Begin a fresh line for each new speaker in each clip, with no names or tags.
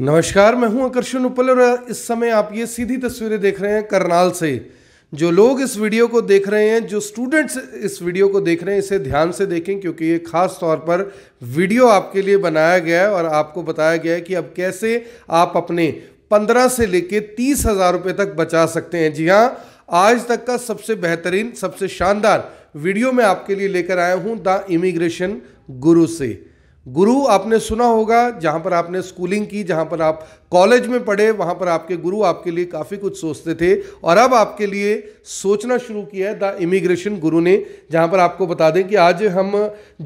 नमस्कार मैं हूं आकर्षण उपल और इस समय आप ये सीधी तस्वीरें देख रहे हैं करनाल से जो लोग इस वीडियो को देख रहे हैं जो स्टूडेंट्स इस वीडियो को देख रहे हैं इसे ध्यान से देखें क्योंकि ये खास तौर पर वीडियो आपके लिए बनाया गया है और आपको बताया गया है कि अब कैसे आप अपने पंद्रह से लेकर तीस हज़ार रुपये तक बचा सकते हैं जी हाँ आज तक का सबसे बेहतरीन सबसे शानदार वीडियो मैं आपके लिए लेकर आया हूँ द इमिग्रेशन गुरु से गुरु आपने सुना होगा जहाँ पर आपने स्कूलिंग की जहाँ पर आप कॉलेज में पढ़े वहाँ पर आपके गुरु आपके लिए काफ़ी कुछ सोचते थे और अब आपके लिए सोचना शुरू किया है द इमिग्रेशन गुरु ने जहाँ पर आपको बता दें कि आज हम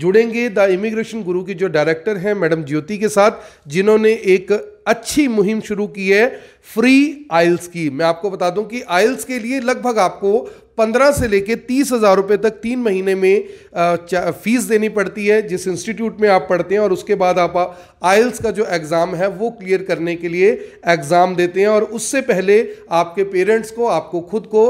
जुड़ेंगे द इमिग्रेशन गुरु की जो डायरेक्टर हैं मैडम ज्योति के साथ जिन्होंने एक अच्छी मुहिम शुरू की है फ्री आइल्स की मैं आपको बता दूं कि आइल्स के लिए लगभग आपको पंद्रह से लेके तीस हज़ार रुपये तक तीन महीने में फीस देनी पड़ती है जिस इंस्टीट्यूट में आप पढ़ते हैं और उसके बाद आप आइल्स का जो एग्ज़ाम है वो क्लियर करने के लिए एग्ज़ाम देते हैं और उससे पहले आपके पेरेंट्स को आपको खुद को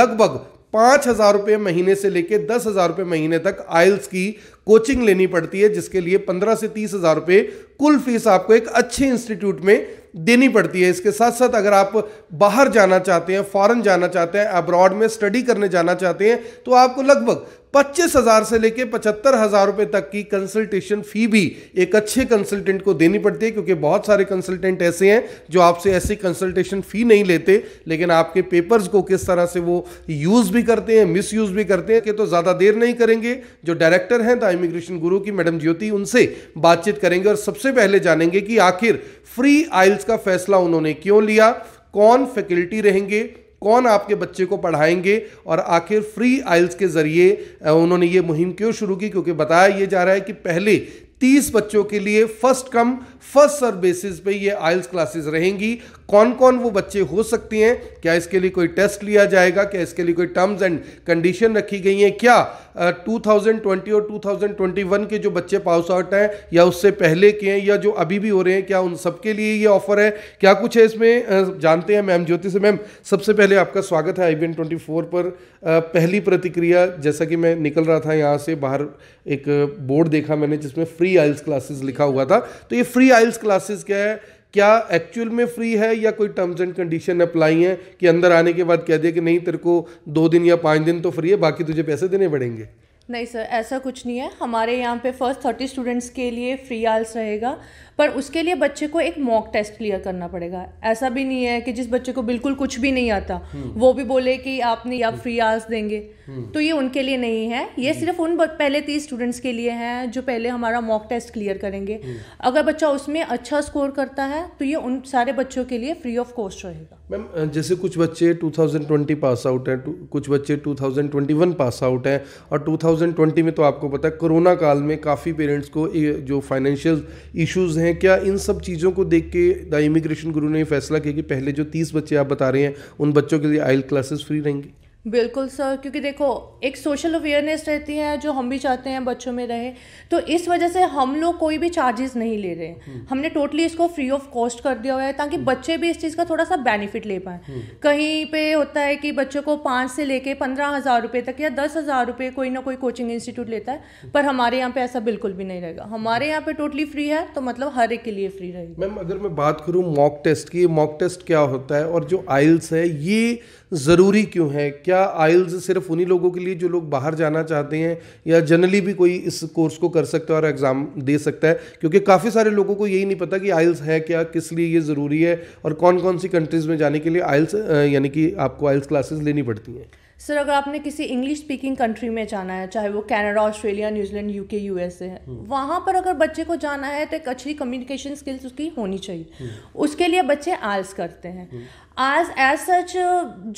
लगभग पाँच हज़ार रुपये महीने से लेके दस हज़ार रुपये महीने तक आइल्स की कोचिंग लेनी पड़ती है जिसके लिए पंद्रह से तीस हज़ार रुपये कुल फीस आपको एक अच्छे इंस्टीट्यूट में देनी पड़ती है इसके साथ साथ अगर आप बाहर जाना चाहते हैं फॉरेन जाना चाहते हैं अब्रॉड में स्टडी करने जाना चाहते हैं तो आपको लगभग पच्चीस हजार से लेकर पचहत्तर हजार रुपए तक की कंसल्टेशन फी भी एक अच्छे कंसल्टेंट को देनी पड़ती है क्योंकि बहुत सारे कंसल्टेंट ऐसे हैं जो आपसे ऐसी कंसल्टेशन फी नहीं लेते लेकिन आपके पेपर्स को किस तरह से वो यूज भी करते हैं मिस यूज भी करते हैं कि तो ज्यादा देर नहीं करेंगे जो डायरेक्टर हैं द इमिग्रेशन गुरु की मैडम ज्योति उनसे बातचीत करेंगे और सबसे पहले जानेंगे कि आखिर फ्री आइल्स का फैसला उन्होंने क्यों लिया कौन फैकल्टी रहेंगे कौन आपके बच्चे को पढ़ाएंगे और आखिर फ्री आइल्स के ज़रिए उन्होंने ये मुहिम क्यों शुरू की क्योंकि बताया ये जा रहा है कि पहले तीस बच्चों के लिए first come first serve basis पे ये आइल्स क्लासेस रहेंगी कौन कौन वो बच्चे हो सकते हैं क्या इसके लिए कोई टेस्ट लिया जाएगा क्या इसके लिए कोई टर्म्स एंड कंडीशन रखी गई हैं क्या 2020 और 2021 के जो बच्चे पास आउट हैं या उससे पहले के हैं या जो अभी भी हो रहे हैं क्या उन सबके लिए ये ऑफर है क्या कुछ है इसमें जानते हैं मैम ज्योति से मैम सबसे पहले आपका स्वागत है आई बी पर पहली प्रतिक्रिया जैसा कि मैं निकल रहा था यहाँ से बाहर एक बोर्ड देखा मैंने जिसमें फ्री आइल्स क्लासेस लिखा हुआ था तो ये फ्री आइल्स क्लासेस क्या है क्या एक्चुअल में फ्री है या कोई टर्म्स एंड कंडीशन अप्लाई है कि अंदर आने के बाद कह दिया कि नहीं तेरे को दो दिन या पाँच दिन तो फ्री है बाकी तुझे पैसे देने पड़ेंगे
नहीं सर ऐसा कुछ नहीं है हमारे यहाँ पे फर्स्ट थर्टी स्टूडेंट्स के लिए फ्री आल्स रहेगा पर उसके लिए बच्चे को एक मॉक टेस्ट क्लियर करना पड़ेगा ऐसा भी नहीं है कि जिस बच्चे को बिल्कुल कुछ भी नहीं आता हम्म। वो भी बोले कि आपने आप फ्री हम्म। आर्स देंगे हम्म। तो ये उनके लिए नहीं है ये सिर्फ उन पहले तीस स्टूडेंट्स के लिए हैं जो पहले हमारा मॉक टेस्ट क्लियर करेंगे अगर बच्चा उसमें अच्छा स्कोर करता है तो ये उन सारे बच्चों के लिए फ्री ऑफ कॉस्ट रहेगा
मैम जैसे कुछ बच्चे 2020 पास आउट हैं कुछ बच्चे 2021 पास आउट हैं और 2020 में तो आपको पता है कोरोना काल में काफ़ी पेरेंट्स को जो फाइनेंशियल इश्यूज हैं हैं क्या इन सब चीज़ों को देख के द इमिग्रेशन गुरु ने फैसला किया कि पहले जो तीस बच्चे आप बता रहे हैं उन बच्चों के लिए आयल क्लासेस फ्री रहेंगी
बिल्कुल सर क्योंकि देखो एक सोशल अवेयरनेस रहती है जो हम भी चाहते हैं बच्चों में रहे तो इस वजह से हम लोग कोई भी चार्जेस नहीं ले रहे हैं हम्म। हमने टोटली इसको फ्री ऑफ कॉस्ट कर दिया हुआ है ताकि हम्म। बच्चे भी इस चीज़ का थोड़ा सा बेनिफिट ले पाए हम्म। कहीं पे होता है कि बच्चों को पाँच से लेके पंद्रह हज़ार रुपये तक या दस हज़ार रुपये कोई ना कोई कोचिंग इंस्टीट्यूट लेता है पर हमारे यहाँ पर ऐसा बिल्कुल भी नहीं रहेगा हमारे यहाँ पर टोटली फ्री है तो मतलब हर एक के लिए फ्री रहेगी
मैम अगर मैं बात करूँ मॉक टेस्ट की मॉक टेस्ट क्या होता है और जो आइल्स है ये ज़रूरी क्यों है क्या आइल्स सिर्फ उन्हीं लोगों के लिए जो लोग बाहर जाना चाहते हैं या जनरली भी कोई इस कोर्स को कर सकता है और एग्ज़ाम दे सकता है क्योंकि काफ़ी सारे लोगों को यही नहीं पता कि आइल्स है क्या किस लिए ये ज़रूरी है और कौन कौन सी कंट्रीज़ में जाने के लिए आइल्स यानी कि आपको आइल्स क्लासेस लेनी पड़ती हैं
सर अगर आपने किसी इंग्लिश स्पीकिंग कंट्री में जाना है चाहे वो Canada Australia New Zealand UK USA है वहाँ पर अगर बच्चे को जाना है तो एक अच्छी कम्युनिकेशन स्किल्स उसकी होनी चाहिए हम्म। उसके लिए बच्चे आल्स करते हैं आज एज सच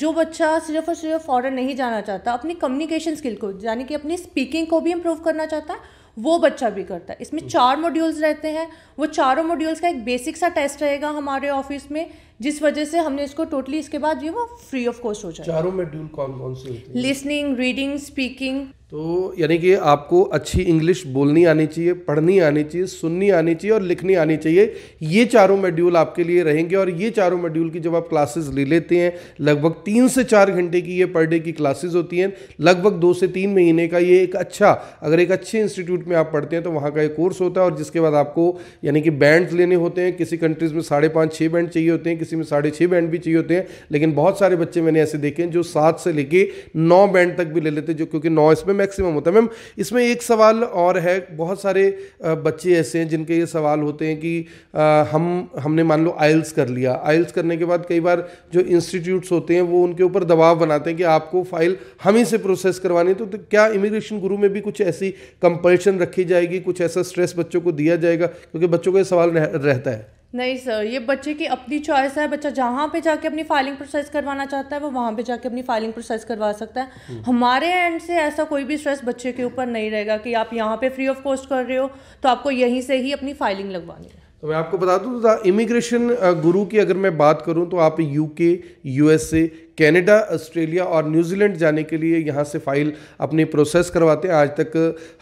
जो बच्चा सिर्फ और सिर्फ फॉरन नहीं जाना चाहता अपनी कम्युनिकेशन स्किल को यानी कि अपनी स्पीकिंग को भी इम्प्रूव करना चाहता है वो बच्चा भी करता है इसमें चार मॉड्यूल्स रहते हैं वो चारों मॉड्यूल्स का एक बेसिक सा टेस्ट रहेगा हमारे ऑफिस में जिस वजह से हमने इसको टोटली इसके बाद ये वो फ्री ऑफ कॉस्ट हो जाए चारों
मॉड्यूल कौन कौन से
लिसनिंग रीडिंग स्पीकिंग तो
यानी कि आपको अच्छी इंग्लिश बोलनी आनी चाहिए पढ़नी आनी चाहिए सुननी आनी चाहिए और लिखनी आनी चाहिए ये चारों मेड्यूल आपके लिए रहेंगे और ये चारों मेड्यूल की जब आप क्लासेस ले लेते हैं लगभग तीन से चार घंटे की ये पर डे की क्लासेस होती हैं लगभग दो से तीन महीने का ये एक अच्छा अगर एक अच्छे इंस्टीट्यूट में आप पढ़ते हैं तो वहाँ का एक कोर्स होता है और जिसके बाद आपको यानी कि बैंड लेने होते हैं किसी कंट्रीज़ में साढ़े पाँच छः बैंड चाहिए होते हैं किसी में साढ़े छः बैंड भी चाहिए होते हैं लेकिन बहुत सारे बच्चे मैंने ऐसे देखे हैं जो सात से लेके नौ बैंड तक भी ले लेते हैं जो क्योंकि नौ इसमें मैक्सिमम होता है मैम इसमें एक सवाल और है बहुत सारे बच्चे ऐसे हैं जिनके ये सवाल होते हैं कि हम हमने मान लो आइल्स कर लिया आइल्स करने के बाद कई बार जो इंस्टीट्यूट्स होते हैं वो उनके ऊपर दबाव बनाते हैं कि आपको फाइल हम ही से प्रोसेस करवानी तो, तो क्या इमिग्रेशन गुरु में भी कुछ ऐसी कंपल्शन रखी जाएगी कुछ ऐसा स्ट्रेस बच्चों को दिया जाएगा क्योंकि बच्चों का ये सवाल रहता है
नहीं सर ये बच्चे की अपनी चॉइस है बच्चा जहाँ पे जाके अपनी फाइलिंग प्रोसेस करवाना चाहता है वो वहाँ पे जाके अपनी फाइलिंग प्रोसेस करवा सकता है हम्म। हमारे एंड से ऐसा कोई भी स्ट्रेस बच्चे के ऊपर नहीं रहेगा कि आप यहाँ पे फ्री ऑफ कॉस्ट कर रहे हो तो आपको यहीं से ही अपनी फाइलिंग लगवानी है
तो मैं आपको बता दूँ इमिग्रेशन गुरु की अगर मैं बात करूँ तो आप यूके यूएसए कनाडा ऑस्ट्रेलिया और न्यूजीलैंड जाने के लिए यहाँ से फ़ाइल अपनी प्रोसेस करवाते हैं आज तक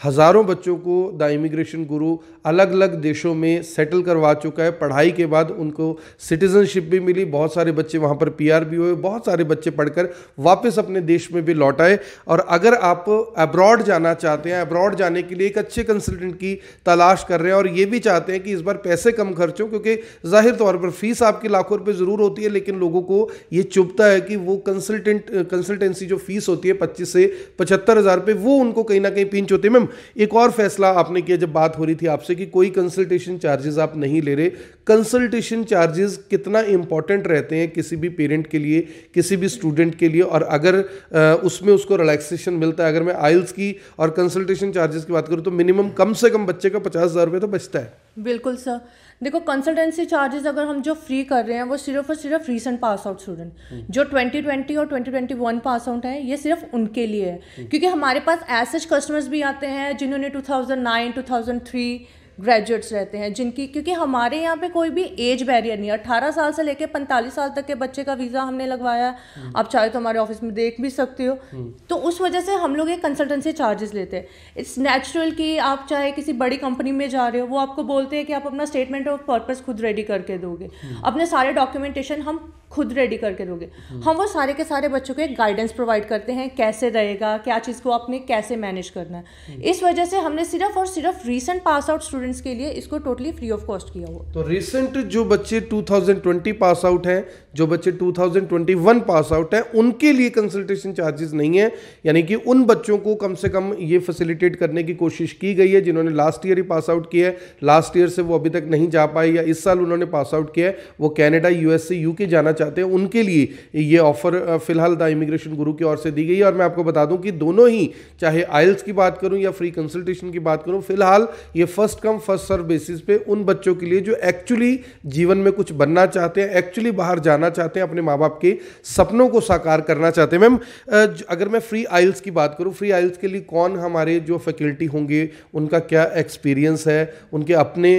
हज़ारों बच्चों को द इमिग्रेशन गुरु अलग अलग देशों में सेटल करवा चुका है पढ़ाई के बाद उनको सिटीज़नशिप भी मिली बहुत सारे बच्चे वहाँ पर पी भी हुए बहुत सारे बच्चे पढ़कर वापस अपने देश में भी लौट आए और अगर आप अब्रॉड जाना चाहते हैं अब्रॉड जाने के लिए एक अच्छे कंसल्टेंट की तलाश कर रहे हैं और ये भी चाहते हैं कि इस बार पैसे कम खर्चों क्योंकि जाहिर तौर पर फीस आपकी लाखों रुपये ज़रूर होती है लेकिन लोगों को ये चुभता है कि वो कंसल्टेंट कंसल्टेंसी जो फीस होती है पच्चीस से पचहत्तर हज़ार रुपये वो उनको कहीं ना कहीं पिंच होते हैं मैम एक और फैसला आपने किया जब बात हो रही थी आपसे कि कोई कंसल्टेशन चार्जेस आप नहीं ले रहे कंसल्टेशन चार्जेस कितना इंपॉर्टेंट रहते हैं किसी भी पेरेंट के लिए किसी भी स्टूडेंट के लिए और अगर उसमें उसको रिलैक्सेशन मिलता है अगर मैं आइल्स की और कंसल्टेशन चार्जेस की बात करूँ तो मिनिमम कम से कम बच्चे का पचास हज़ार रुपये तो बचता है
बिल्कुल सर देखो कंसल्टेंसी चार्जेस अगर हम जो फ्री कर रहे हैं वो सिर्फ और सिर्फ रीसेंट पास आउट स्टूडेंट जो 2020 और 2021 पास आउट हैं ये सिर्फ उनके लिए है हम्म। क्योंकि हमारे पास ऐसे कस्टमर्स भी आते हैं जिन्होंने 2009 2003 ग्रेजुएट्स रहते हैं जिनकी क्योंकि हमारे यहाँ पे कोई भी एज बैरियर नहीं है अट्ठारह साल से लेकर पैंतालीस साल तक के बच्चे का वीज़ा हमने लगवाया है हम्म। आप चाहे तो हमारे ऑफिस में देख भी सकते हो हम्म। तो उस वजह से हम लोग एक कंसल्टेंसी चार्जेस लेते हैं इट्स नेचुरल कि आप चाहे किसी बड़ी कंपनी में जा रहे हो वो आपको बोलते हैं कि आप अपना स्टेटमेंट ऑफ पर्पज़ खुद रेडी करके दोगे हम्म। अपने सारे डॉक्यूमेंटेशन हम खुद रेडी करके दोगे हम्म। हम वो सारे के सारे बच्चों को एक गाइडेंस प्रोवाइड करते हैं कैसे रहेगा क्या चीज़ को आपने कैसे मैनेज करना है हम्म। इस वजह से हमने सिर्फ और सिर्फ रीसेंट पास आउट स्टूडेंट्स के लिए इसको टोटली फ्री ऑफ कॉस्ट किया हुआ
तो रिसेंट जो बच्चे 2020 पास आउट हैं जो बच्चे 2021 पास आउट हैं उनके लिए कंसल्टेशन चार्जेस नहीं है यानी कि उन बच्चों को कम से कम ये फैसिलिटेट करने की कोशिश की गई है जिन्होंने लास्ट ईयर ही पास आउट किया है लास्ट ईयर से वो अभी तक नहीं जा पाए या इस साल उन्होंने पास आउट किया है वो कैनेडा यूएस से यूके जाना चाहते हैं उनके लिए ये ऑफर फिलहाल द इमिग्रेशन गुरु की ओर से दी गई है और मैं आपको बता दूँ कि दोनों ही चाहे आयल्स की बात करूँ या फ्री कंसल्टेशन की बात करूँ फिलहाल ये first come first serve basis पे उन बच्चों के लिए जो एक्चुअली जीवन में कुछ बनना चाहते हैं एक्चुअली बाहर जाना जाना चाहते हैं अपने माँ बाप के सपनों को साकार करना चाहते हैं मैम अगर मैं फ्री आइल्स की बात करूँ फ्री आइल्स के लिए कौन हमारे जो फैकल्टी होंगे उनका क्या एक्सपीरियंस है उनके अपने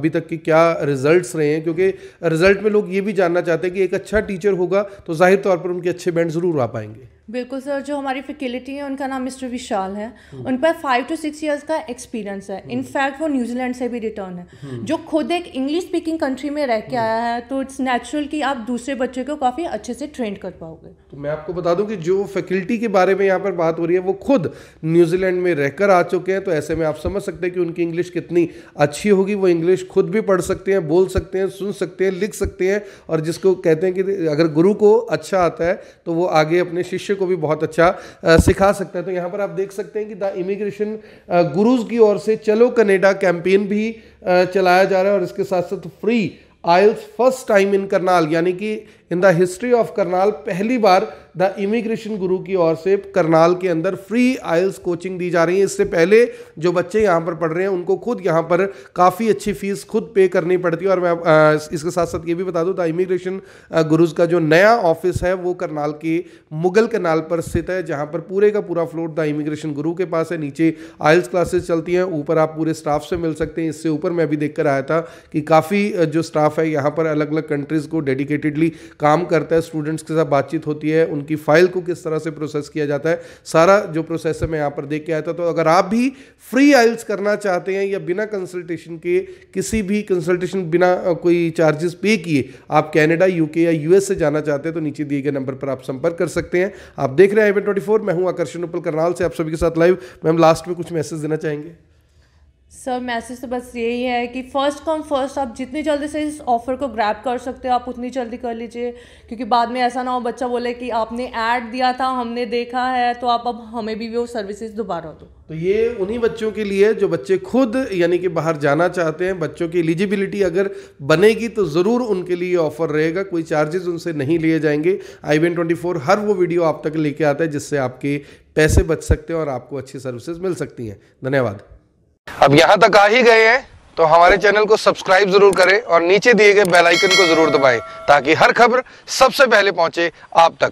अभी तक के क्या रिजल्ट्स रहे हैं क्योंकि रिजल्ट में लोग ये भी जानना चाहते हैं कि एक अच्छा टीचर होगा तो जाहिर तौर पर उनके अच्छे बैंड ज़रूर आ पाएंगे
बिल्कुल सर जो हमारी फैकल्टी है उनका नाम मिस्टर विशाल है उन पर फाइव टू सिक्स इयर्स का एक्सपीरियंस है इनफैक्ट वो न्यूजीलैंड से भी रिटर्न है जो खुद एक इंग्लिश स्पीकिंग कंट्री में रह के आया है तो इट्स नेचुरल कि आप दूसरे बच्चे को काफ़ी अच्छे से ट्रेन कर पाओगे
तो मैं आपको बता दूं कि जो फैकल्टी के बारे में यहाँ पर बात हो रही है वो खुद न्यूजीलैंड में रहकर आ चुके हैं तो ऐसे में आप समझ सकते हैं कि उनकी इंग्लिश कितनी अच्छी होगी वो इंग्लिश खुद भी पढ़ सकते हैं बोल सकते हैं सुन सकते हैं लिख सकते हैं और जिसको कहते हैं कि अगर गुरु को अच्छा आता है तो वो आगे अपने शिष्य को भी बहुत अच्छा सिखा सकता है तो यहाँ पर आप देख सकते हैं कि द इमिग्रेशन गुरुज की ओर से चलो कनेडा कैंपेन भी चलाया जा रहा है और इसके साथ साथ free IELTS first time in Karnal यानी कि in the history of Karnal पहली बार द इमिग्रेशन गुरु की ओर से करनाल के अंदर फ्री आयल्स कोचिंग दी जा रही है इससे पहले जो बच्चे यहाँ पर पढ़ रहे हैं उनको खुद यहाँ पर काफ़ी अच्छी फीस खुद पे करनी पड़ती है और मैं आ, इसके साथ साथ ये भी बता दूँ द इमिग्रेशन गुरुज का जो नया ऑफिस है वो करनाल के मुगल कनाल पर स्थित है जहाँ पर पूरे का पूरा फ्लोर द इमिग्रेशन गुरु के पास है नीचे आयल्स क्लासेस चलती हैं ऊपर आप पूरे स्टाफ से मिल सकते हैं इससे ऊपर मैं अभी देख कर आया था कि काफ़ी जो स्टाफ है यहाँ पर अलग अलग कंट्रीज़ को डेडिकेटेडली काम करता है स्टूडेंट्स के साथ बातचीत होती है उनकी फाइल को किस तरह से प्रोसेस किया जाता है सारा जो प्रोसेस है मैं यहाँ पर देख के आया था तो अगर आप भी फ्री आइल्स करना चाहते हैं या बिना कंसल्टेशन के किसी भी कंसल्टेशन बिना कोई चार्जेस पे किए आप कैनेडा यूके या यूएस से जाना चाहते हैं तो नीचे दिए गए नंबर पर आप संपर्क कर सकते हैं आप देख रहे हैं एवन ट्वेंटी मैं हूँ आकर्षण उपल करनाल से आप सभी के साथ लाइव मैम लास्ट में कुछ मैसेज देना चाहेंगे
सर मैसेज तो बस यही है कि फ़र्स्ट कम फर्स्ट आप जितनी जल्दी से इस ऑफ़र को ग्रैप कर सकते हो आप उतनी जल्दी कर लीजिए क्योंकि बाद में ऐसा ना हो बच्चा बोले कि आपने ऐड दिया था हमने देखा है तो आप अब हमें भी वो सर्विसेज दोबारा दो
तो ये उन्हीं बच्चों के लिए जो बच्चे खुद यानी कि बाहर जाना चाहते हैं बच्चों की एलिजिबिलिटी अगर बनेगी तो ज़रूर उनके लिए ऑफ़र रहेगा कोई चार्जेस उनसे नहीं लिए जाएंगे आई बी ट्वेंटी फोर हर वो वीडियो आप तक लेके आता है जिससे आपके पैसे बच सकते हैं और आपको अच्छी सर्विसेज मिल सकती हैं धन्यवाद अब यहाँ तक आ ही गए हैं तो हमारे चैनल को सब्सक्राइब जरूर करें और नीचे दिए गए बेल आइकन को जरूर दबाएं ताकि हर खबर सबसे पहले पहुंचे आप तक